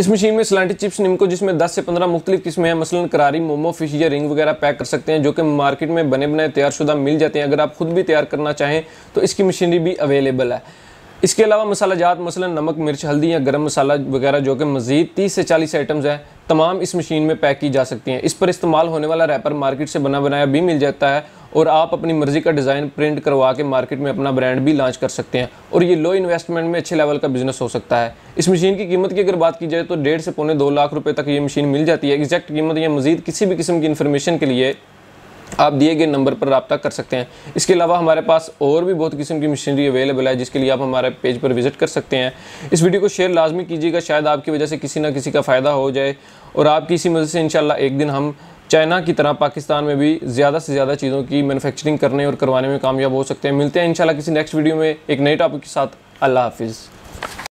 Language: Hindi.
इस मशीन में सलांटी चिप्स निम्को जिसमें 10 से 15 मुख्तलिफ किस्में हैं मसलन करारी मोमो फिश या रिंग वगैरह पैक कर सकते हैं जो कि मार्केट में बने बनाए तैयारशुदा मिल जाते हैं अगर आप खुद भी तैयार करना चाहें तो इसकी मशीनरी भी अवेलेबल है इसके अलावा मसाला जात मसलन नमक मिर्च हल्दी या गर्म मसाला वगैरह जो कि मज़ीद तीस से चालीस आइटम्स हैं तमाम इस मशीन में पैक की जा सकती हैं इस पर इस्तेमाल होने वाला रैपर मार्केट से बना बनाया भी मिल जाता है और आप अपनी मर्ज़ी का डिज़ाइन प्रिंट करवा के मार्केट में अपना ब्रांड भी लॉन्च कर सकते हैं और ये लो इन्वेस्टमेंट में अच्छे लेवल का बिज़नेस हो सकता है इस मशीन की कीमत की अगर बात की जाए तो डेढ़ से पौने दो लाख रुपये तक ये मशीन मिल जाती है एग्जैक्ट कीमत या मजीद किसी भी किस्म की इन्फॉर्मेशन के लिए आप दिए गए नंबर पर रबता कर सकते हैं इसके अलावा हमारे पास और भी बहुत किस्म की मशीनरी अवेलेबल है जिसके लिए आप हमारे पेज पर विजिट कर सकते हैं इस वीडियो को शेयर लाजमी कीजिएगा शायद आपकी वजह से किसी ना किसी का फ़ायदा हो जाए और आपकी इसी मदद से इन एक दिन हम चाइना की तरह पाकिस्तान में भी ज़्यादा से ज़्यादा चीज़ों की मैनुफैक्चरिंग करने और करवाने में कामयाब हो सकते हैं मिलते हैं इंशाल्लाह किसी नेक्स्ट वीडियो में एक नए टॉपिक के साथ अल्लाह हाफिज़